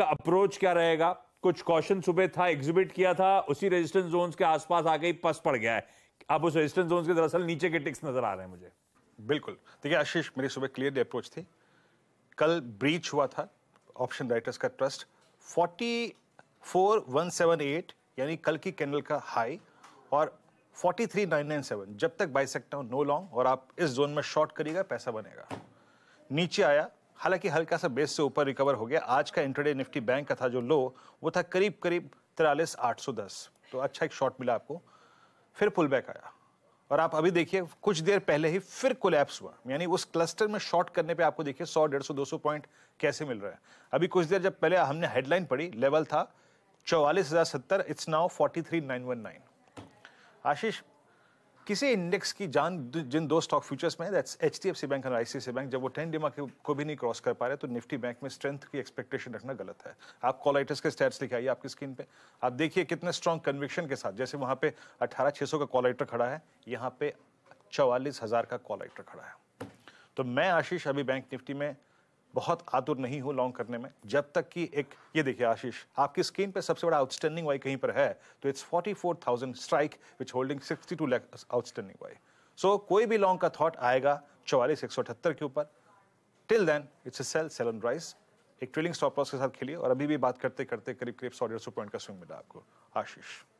का अप्रोच क्या रहेगा कुछ कॉशन सुबह था एग्जिबिट किया था उसी रेजिस्टेंस जोन के आसपास आ गई पस पड़ गया है अब उस रेजिस्टेंस जोन के दरअसल नीचे के टिक्स नजर आ रहे हैं मुझे बिल्कुल देखिए आशीष मेरी सुबह क्लियर अप्रोच थी कल ब्रीच हुआ था ऑप्शन राइटर्स का ट्रस्ट 44178 यानी कल की कैंडल का हाई और 43997 जब तक बाई सकता हूँ नो लॉन्ग और आप इस जोन में शॉर्ट करिएगा पैसा बनेगा नीचे आया हालांकि हल्का सा बेस से ऊपर रिकवर हो गया आज का इंटरडे निफ्टी बैंक का था जो लो वो था करीब करीब तिरालीस आठ सौ दस तो अच्छा एक शॉट मिला आपको फिर पुल बैक आया और आप अभी देखिए कुछ देर पहले ही फिर कोलैप्स हुआ यानी उस क्लस्टर में शॉर्ट करने पे आपको देखिए सौ दो सौ पॉइंट कैसे मिल रहा है अभी कुछ देर जब पहले हमने हेडलाइन पढ़ी लेवल था चौवालीस हज़ार सत्तर it's now forty three nine one nine Ashish किसी इंडेक्स की जान जिन दो स्टॉक फ्यूचर्स में that's H D F C bank और आई सी सी बैंक जब वो टेन डिमा को भी नहीं क्रॉस कर पा रहे तो निफ्टी बैंक में स्ट्रेंथ की एक्सपेक्टेशन रखना गलत है आप कॉलाइटस के स्टैट्स लिखाइए आपकी स्क्रीन पे आप देखिए कितने स्ट्रॉन्ग कन्विक्शन के साथ जैसे वहाँ पे अठारह छः सौ का आइटर खड़ा है यहाँ पे चवालीस हज़ार का आइटर खड़ा है तो मैं आशीष अभी बैंक निफ्टी में बहुत आतुर नहीं हो लॉन्ग करने में जब तक कि एक ये देखिए आशीष आपकी स्क्रीन पे सबसे बड़ा आउटस्टैंडिंग वाई कहीं पर है तो it's thousand strike which holding sixty two lakh outstanding why so कोई भी लॉन्ग का थॉट आएगा चौवालीस एक सौ अठहत्तर के ऊपर till then it's sell sell on rise एक ट्रेलिंग स्टॉप लॉस के साथ खेलिए और अभी भी बात करते करते करीब करीब सौ डेढ़ सौ पॉइंट का स्विंग मिला आपको आशीष